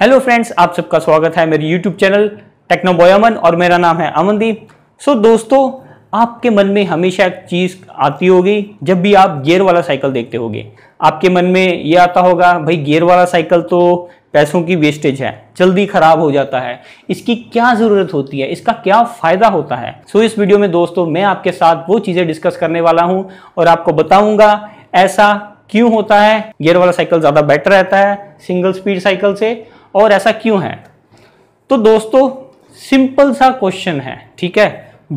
hello friends आप सबका स्वागत है मेरे यूट्यूब चैनल टेक्नोबॉय अमन और मेरा नाम है अमनदीप सो so, दोस्तों आपके मन में हमेशा एक चीज़ आती होगी जब भी आप गियर वाला साइकिल देखते होगे आपके मन में ये आता होगा भाई गियर वाला साइकिल तो पैसों की वेस्टेज है जल्दी ख़राब हो जाता है इसकी क्या ज़रूरत होती है इसका क्या फ़ायदा होता है सो so, इस वीडियो में दोस्तों मैं आपके साथ वो चीज़ें डिस्कस करने वाला हूँ और आपको बताऊँगा ऐसा क्यों होता है गियर वाला साइकिल ज़्यादा बेटर रहता है सिंगल स्पीड साइकिल से और ऐसा क्यों है तो दोस्तों सिंपल सा क्वेश्चन है ठीक है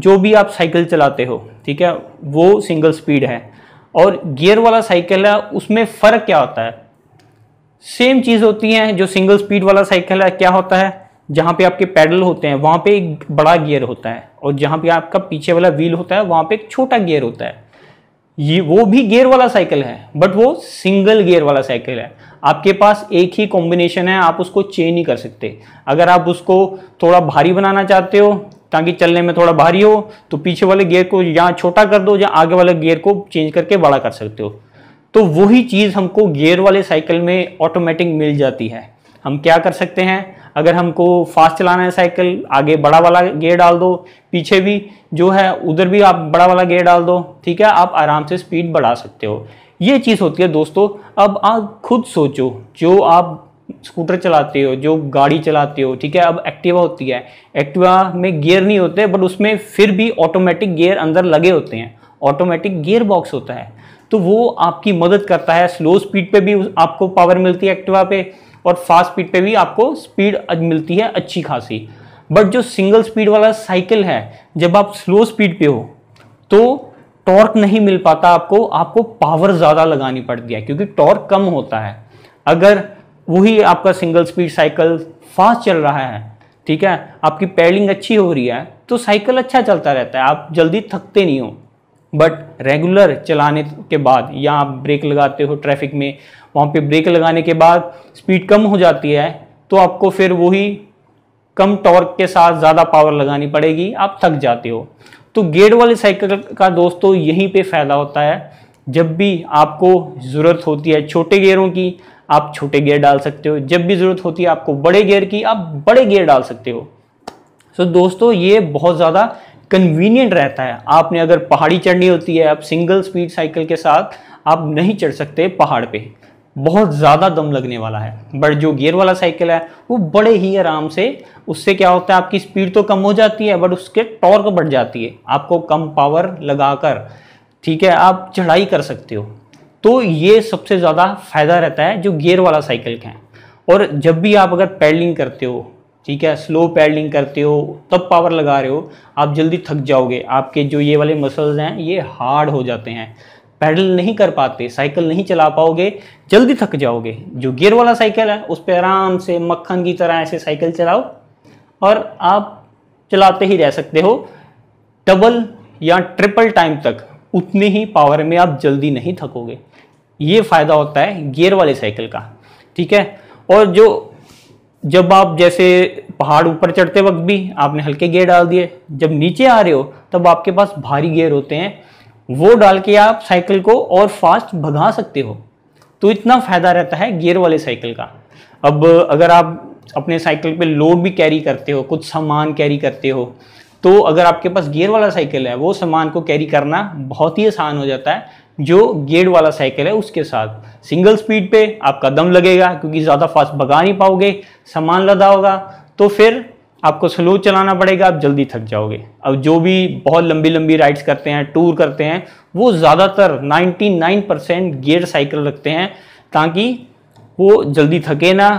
जो भी आप साइकिल चलाते हो ठीक है वो सिंगल स्पीड है और गियर वाला साइकिल है उसमें फ़र्क क्या होता है सेम चीज़ होती है जो सिंगल स्पीड वाला साइकिल है क्या होता है जहाँ पे आपके पैडल होते हैं वहाँ पे एक बड़ा गियर होता है और जहाँ पे आपका पीछे वाला व्हील होता है वहाँ पे एक छोटा गियर होता है ये वो भी गियर वाला साइकिल है बट वो सिंगल गियर वाला साइकिल है आपके पास एक ही कॉम्बिनेशन है आप उसको चेंज नहीं कर सकते अगर आप उसको थोड़ा भारी बनाना चाहते हो ताकि चलने में थोड़ा भारी हो तो पीछे वाले गियर को या छोटा कर दो या आगे वाले गियर को चेंज करके बड़ा कर सकते हो तो वही चीज़ हमको गियर वाले साइकिल में ऑटोमेटिक मिल जाती है हम क्या कर सकते हैं अगर हमको फास्ट चलाना है साइकिल आगे बड़ा वाला गेयर डाल दो पीछे भी जो है उधर भी आप बड़ा वाला गेयर डाल दो ठीक है आप आराम से स्पीड बढ़ा सकते हो ये चीज़ होती है दोस्तों अब आप खुद सोचो जो आप स्कूटर चलाते हो जो गाड़ी चलाते हो ठीक है अब एक्टिवा होती है एक्टिवा में गियर नहीं होते बट उसमें फिर भी ऑटोमेटिक गियर अंदर लगे होते हैं ऑटोमेटिक गियर बॉक्स होता है तो वो आपकी मदद करता है स्लो स्पीड पे भी आपको पावर मिलती है एक्टिवा पे और फास्ट स्पीड पे भी आपको स्पीड मिलती है अच्छी खासी बट जो सिंगल स्पीड वाला साइकिल है जब आप स्लो स्पीड पे हो तो टॉर्क नहीं मिल पाता आपको आपको पावर ज़्यादा लगानी पड़ती है क्योंकि टॉर्क कम होता है अगर वही आपका सिंगल स्पीड साइकिल फास्ट चल रहा है ठीक है आपकी पेडलिंग अच्छी हो रही है तो साइकिल अच्छा चलता रहता है आप जल्दी थकते नहीं हो बट रेगुलर चलाने के बाद या आप ब्रेक लगाते हो ट्रैफिक में वहाँ पे ब्रेक लगाने के बाद स्पीड कम हो जाती है तो आपको फिर वही कम टॉर्क के साथ ज़्यादा पावर लगानी पड़ेगी आप थक जाते हो तो गेयर वाली साइकिल का दोस्तों यहीं पे फ़ायदा होता है जब भी आपको ज़रूरत होती है छोटे गेयरों की आप छोटे गेयर डाल सकते हो जब भी ज़रूरत होती है आपको बड़े गेयर की आप बड़े गेयर डाल सकते हो सो so, दोस्तों ये बहुत ज़्यादा कन्वीनियंट रहता है आपने अगर पहाड़ी चढ़नी होती है आप सिंगल स्पीड साइकिल के साथ आप नहीं चढ़ सकते पहाड़ पे बहुत ज़्यादा दम लगने वाला है बट जो गियर वाला साइकिल है वो बड़े ही आराम से उससे क्या होता है आपकी स्पीड तो कम हो जाती है बट उसके टॉर्क बढ़ जाती है आपको कम पावर लगाकर ठीक है आप चढ़ाई कर सकते हो तो ये सबसे ज़्यादा फ़ायदा रहता है जो गियर वाला साइकिल का है और जब भी आप अगर पैडलिंग करते हो ठीक है स्लो पैडलिंग करते हो तब पावर लगा रहे हो आप जल्दी थक जाओगे आपके जो ये वाले मसल्स हैं ये हार्ड हो जाते हैं पैडल नहीं कर पाते साइकिल नहीं चला पाओगे जल्दी थक जाओगे जो गियर वाला साइकिल है उस पर आराम से मक्खन की तरह ऐसे साइकिल चलाओ और आप चलाते ही रह सकते हो डबल या ट्रिपल टाइम तक उतने ही पावर में आप जल्दी नहीं थकोगे ये फ़ायदा होता है गियर वाले साइकिल का ठीक है और जो जब आप जैसे पहाड़ ऊपर चढ़ते वक्त भी आपने हल्के गेयर डाल दिए जब नीचे आ रहे हो तब आपके पास भारी गेयर होते हैं वो डाल के आप साइकिल को और फास्ट भगा सकते हो तो इतना फ़ायदा रहता है गियर वाले साइकिल का अब अगर आप अपने साइकिल पे लोड भी कैरी करते हो कुछ सामान कैरी करते हो तो अगर आपके पास गियर वाला साइकिल है वो सामान को कैरी करना बहुत ही आसान हो जाता है जो गेयर वाला साइकिल है उसके साथ सिंगल स्पीड पे आपका दम लगेगा क्योंकि ज़्यादा फास्ट भगा नहीं पाओगे सामान लदा होगा तो फिर आपको स्लो चलाना पड़ेगा आप जल्दी थक जाओगे अब जो भी बहुत लंबी लंबी राइड्स करते हैं टूर करते हैं वो ज़्यादातर 99 परसेंट गियर साइकिल रखते हैं ताकि वो जल्दी थके ना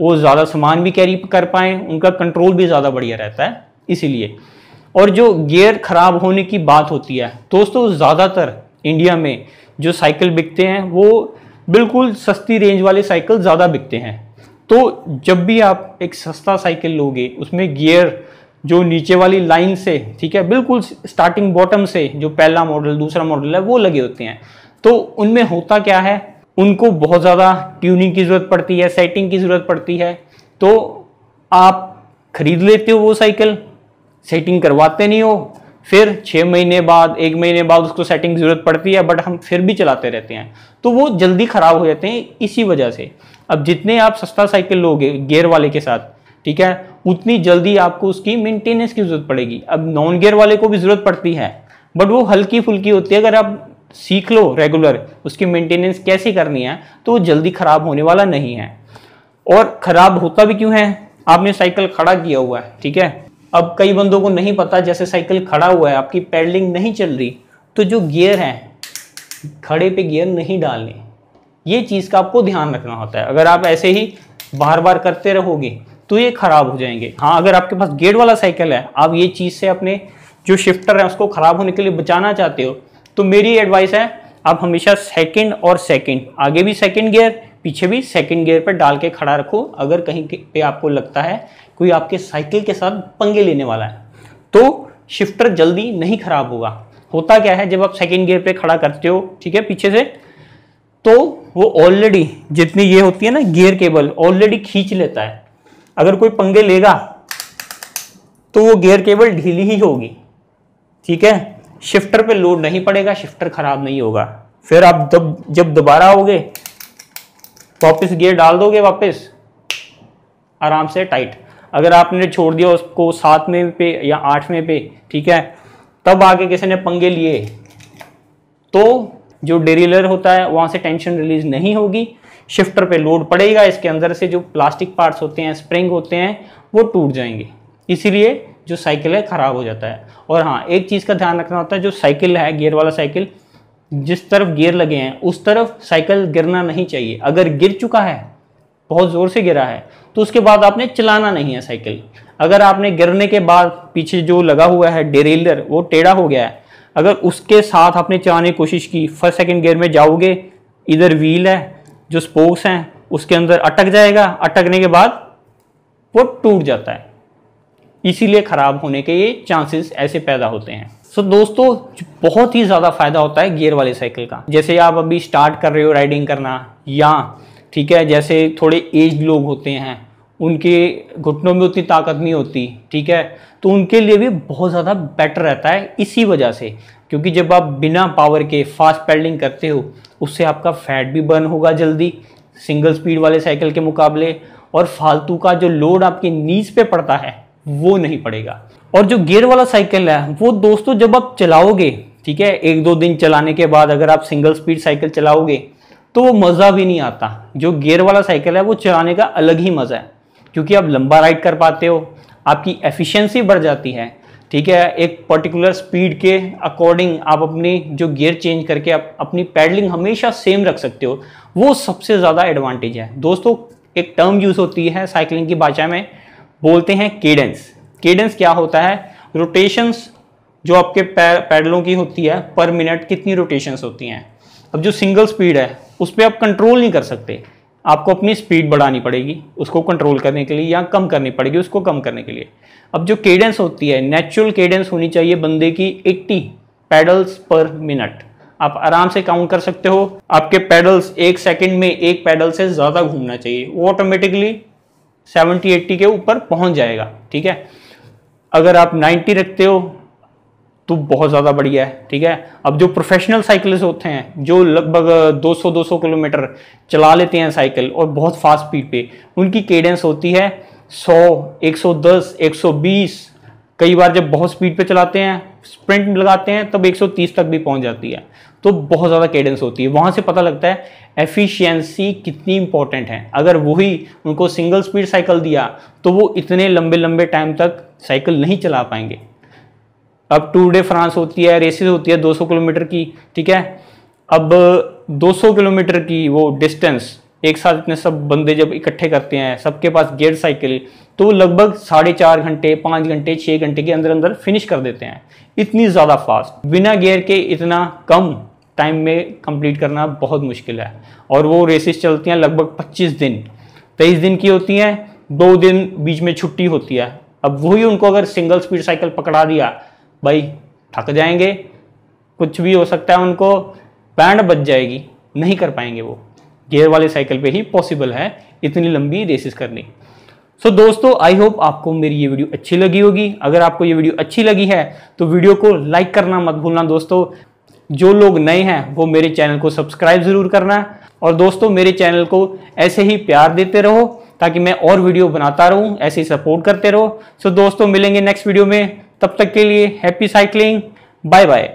वो ज़्यादा सामान भी कैरी कर पाएँ उनका कंट्रोल भी ज़्यादा बढ़िया रहता है इसीलिए और जो गियर ख़राब होने की बात होती है दोस्तों ज़्यादातर इंडिया में जो साइकिल बिकते हैं वो बिल्कुल सस्ती रेंज वाले साइकिल ज़्यादा बिकते हैं तो जब भी आप एक सस्ता साइकिल लोगे उसमें गियर जो नीचे वाली लाइन से ठीक है बिल्कुल स्टार्टिंग बॉटम से जो पहला मॉडल दूसरा मॉडल है वो लगे होते हैं तो उनमें होता क्या है उनको बहुत ज़्यादा ट्यूनिंग की ज़रूरत पड़ती है सेटिंग की ज़रूरत पड़ती है तो आप खरीद लेते हो वो साइकिल सेटिंग करवाते नहीं हो फिर छः महीने बाद एक महीने बाद उसको सेटिंग ज़रूरत पड़ती है बट हम फिर भी चलाते रहते हैं तो वो जल्दी ख़राब हो जाते हैं इसी वजह से अब जितने आप सस्ता साइकिल लोगे गेयर वाले के साथ ठीक है उतनी जल्दी आपको उसकी मेंटेनेंस की ज़रूरत पड़ेगी अब नॉन गेयर वाले को भी ज़रूरत पड़ती है बट वो हल्की फुल्की होती है अगर आप सीख लो रेगुलर उसकी मेंटेनेंस कैसे करनी है तो वो जल्दी ख़राब होने वाला नहीं है और ख़राब होता भी क्यों है आपने साइकिल खड़ा किया हुआ है ठीक है अब कई बंदों को नहीं पता जैसे साइकिल खड़ा हुआ है आपकी पैडलिंग नहीं चल रही तो जो गियर हैं खड़े पे गियर नहीं डालने ये चीज़ का आपको ध्यान रखना होता है अगर आप ऐसे ही बार बार करते रहोगे तो ये ख़राब हो जाएंगे हाँ अगर आपके पास गेट वाला साइकिल है आप ये चीज़ से अपने जो शिफ्टर है उसको ख़राब होने के लिए बचाना चाहते हो तो मेरी एडवाइस है आप हमेशा सेकंड और सेकंड आगे भी सेकंड गियर पीछे भी सेकंड गियर पर डाल के खड़ा रखो अगर कहीं पे आपको लगता है कोई आपके साइकिल के साथ पंगे लेने वाला है तो शिफ्टर जल्दी नहीं खराब होगा होता क्या है जब आप सेकंड गियर पे खड़ा करते हो ठीक है पीछे से तो वो ऑलरेडी जितनी ये होती है ना गियर केबल ऑलरेडी खींच लेता है अगर कोई पंगे लेगा तो वो गियर केबल ढीली ही होगी ठीक है शिफ्टर पे लोड नहीं पड़ेगा शिफ्टर खराब नहीं होगा फिर आप दब जब दोबारा आओगे वापस गियर डाल दोगे वापस आराम से टाइट अगर आपने छोड़ दिया उसको सातवें पे या आठवें पे ठीक है तब आगे किसी ने पंगे लिए तो जो डेरिलर होता है वहाँ से टेंशन रिलीज नहीं होगी शिफ्टर पे लोड पड़ेगा इसके अंदर से जो प्लास्टिक पार्ट्स होते हैं स्प्रिंग होते हैं वो टूट जाएंगे इसीलिए जो साइकिल है ख़राब हो जाता है और हाँ एक चीज़ का ध्यान रखना होता है जो साइकिल है गियर वाला साइकिल जिस तरफ गियर लगे हैं उस तरफ साइकिल गिरना नहीं चाहिए अगर गिर चुका है बहुत ज़ोर से गिरा है तो उसके बाद आपने चलाना नहीं है साइकिल अगर आपने गिरने के बाद पीछे जो लगा हुआ है डेरेलर वो टेढ़ा हो गया है अगर उसके साथ आपने चलाने की कोशिश की फर्स्ट सेकेंड गियर में जाओगे इधर व्हील है जो स्पोक्स हैं उसके अंदर अटक जाएगा अटकने के बाद वो टूट जाता है इसीलिए ख़राब होने के ये चांसेस ऐसे पैदा होते हैं सो so, दोस्तों बहुत ही ज़्यादा फायदा होता है गियर वाले साइकिल का जैसे आप अभी स्टार्ट कर रहे हो राइडिंग करना या ठीक है जैसे थोड़े एज लोग होते हैं उनके घुटनों में उतनी ताकत नहीं होती ठीक है तो उनके लिए भी बहुत ज़्यादा बेटर रहता है इसी वजह से क्योंकि जब आप बिना पावर के फास्ट पेडलिंग करते हो उससे आपका फैट भी बर्न होगा जल्दी सिंगल स्पीड वाले साइकिल के मुकाबले और फालतू का जो लोड आपकी नीज पे पड़ता है वो नहीं पड़ेगा और जो गियर वाला साइकिल है वो दोस्तों जब आप चलाओगे ठीक है एक दो दिन चलाने के बाद अगर आप सिंगल स्पीड साइकिल चलाओगे तो वो मज़ा भी नहीं आता जो गियर वाला साइकिल है वो चलाने का अलग ही मज़ा है क्योंकि आप लंबा राइड कर पाते हो आपकी एफिशिएंसी बढ़ जाती है ठीक है एक पर्टिकुलर स्पीड के अकॉर्डिंग आप अपनी जो गियर चेंज करके आप अपनी पैडलिंग हमेशा सेम रख सकते हो वो सबसे ज़्यादा एडवांटेज है दोस्तों एक टर्म यूज़ होती है साइकिलिंग की भाषा में बोलते हैं केडेंस केडेंस क्या होता है रोटेशंस जो आपके पैडलों की होती है पर मिनट कितनी रोटेशंस होती हैं अब जो सिंगल स्पीड है उस पर आप कंट्रोल नहीं कर सकते आपको अपनी स्पीड बढ़ानी पड़ेगी उसको कंट्रोल करने के लिए या कम करनी पड़ेगी उसको कम करने के लिए अब जो केडेंस होती है नेचुरल केडेंस होनी चाहिए बंदे की 80 पैडल्स पर मिनट आप आराम से काउंट कर सकते हो आपके पैडल्स एक सेकंड में एक पैडल से ज़्यादा घूमना चाहिए वो ऑटोमेटिकली 70-80 के ऊपर पहुंच जाएगा ठीक है अगर आप 90 रखते हो तो बहुत ज़्यादा बढ़िया है ठीक है अब जो प्रोफेशनल साइकिलिस्ट होते हैं जो लगभग 200-200 किलोमीटर चला लेते हैं साइकिल और बहुत फास्ट स्पीड पे उनकी केडेंस होती है 100, 110, 120 कई बार जब बहुत स्पीड पे चलाते हैं स्प्रिंट लगाते हैं तब 130 तक भी पहुंच जाती है तो बहुत ज़्यादा केडेंस होती है वहाँ से पता लगता है एफिशिएंसी कितनी इंपॉर्टेंट है अगर वही उनको सिंगल स्पीड साइकिल दिया तो वो इतने लंबे लंबे टाइम तक साइकिल नहीं चला पाएंगे अब टूर डे फ्रांस होती है रेसेस होती है 200 किलोमीटर की ठीक है अब 200 किलोमीटर की वो डिस्टेंस एक साथ इतने सब बंदे जब इकट्ठे करते हैं सबके पास गेयर साइकिल तो लगभग साढ़े चार घंटे पाँच घंटे छः घंटे के अंदर अंदर फिनिश कर देते हैं इतनी ज़्यादा फास्ट बिना गेयर के इतना कम टाइम में कंप्लीट करना बहुत मुश्किल है और वो रेसेस चलती हैं लगभग 25 दिन 23 दिन की होती हैं दो दिन बीच में छुट्टी होती है अब वही उनको अगर सिंगल स्पीड साइकिल पकड़ा दिया भाई थक जाएंगे कुछ भी हो सकता है उनको बैंड बच जाएगी नहीं कर पाएंगे वो गियर वाले साइकिल पे ही पॉसिबल है इतनी लंबी रेसेस करनी सो so, दोस्तों आई होप आपको मेरी ये वीडियो अच्छी लगी होगी अगर आपको ये वीडियो अच्छी लगी है तो वीडियो को लाइक करना मत भूलना दोस्तों जो लोग नए हैं वो मेरे चैनल को सब्सक्राइब ज़रूर करना और दोस्तों मेरे चैनल को ऐसे ही प्यार देते रहो ताकि मैं और वीडियो बनाता रहूं ऐसे ही सपोर्ट करते रहो सो दोस्तों मिलेंगे नेक्स्ट वीडियो में तब तक के लिए हैप्पी साइकिलिंग बाय बाय